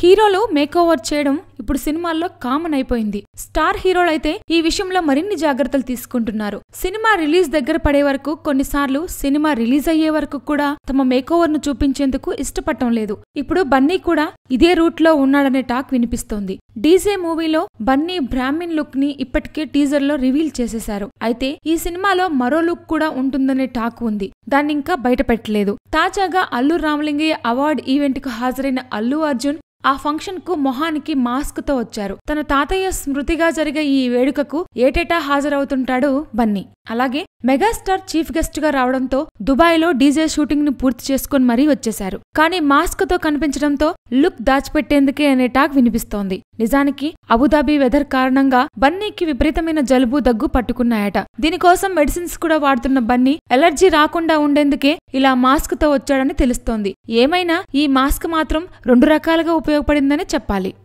హీరోలు మేకోవర్ చేయడం ఇప్పుడు సినిమాల్లో కామన్ అయిపోయింది స్టార్ హీరోలైతే ఈ విషయంలో మరిన్ని జాగ్రత్తలు తీసుకుంటున్నారు సినిమా రిలీజ్ దగ్గర పడే వరకు కొన్నిసార్లు సినిమా రిలీజ్ అయ్యే వరకు కూడా తమ మేకోవర్ ను చూపించేందుకు ఇష్టపడటం లేదు ఇప్పుడు బన్నీ కూడా ఇదే రూట్ లో ఉన్నాడనే టాక్ వినిపిస్తోంది డీజే మూవీలో బన్నీ బ్రాహ్మిన్ లుక్ ని ఇప్పటికే టీజర్ లో రివీల్ చేసేశారు అయితే ఈ సినిమాలో మరో లుక్ కూడా ఉంటుందనే టాక్ ఉంది దాన్ని ఇంకా బయట పెట్టలేదు తాజాగా అల్లు రామలింగయ్య అవార్డు ఈవెంట్ కు హాజరైన అల్లు అర్జున్ ఆ ఫంక్షన్ కు మొహానికి మాస్క్ తో వచ్చారు తన తాతయ్య స్మృతిగా జరిగే ఈ వేడుకకు ఏటేటా హాజరవుతుంటాడు బన్నీ అలాగే మెగాస్టార్ చీఫ్ గెస్ట్ గా రావడంతో దుబాయ్లో డీజే షూటింగ్ ను పూర్తి చేసుకుని మరీ వచ్చేశారు కానీ మాస్క్ తో కనిపించడంతో లుక్ దాచిపెట్టేందుకే అనే టాక్ వినిపిస్తోంది నిజానికి అబుదాబీ వెదర్ కారణంగా బన్నీకి విపరీతమైన జలుబు దగ్గు పట్టుకున్నాయట దీనికోసం మెడిసిన్స్ కూడా వాడుతున్న బన్నీ ఎలర్జీ రాకుండా ఉండేందుకే ఇలా మాస్క్ తో వచ్చాడని తెలుస్తోంది ఏమైనా ఈ మాస్క్ మాత్రం రెండు రకాలుగా ఉపయోగపడిందని చెప్పాలి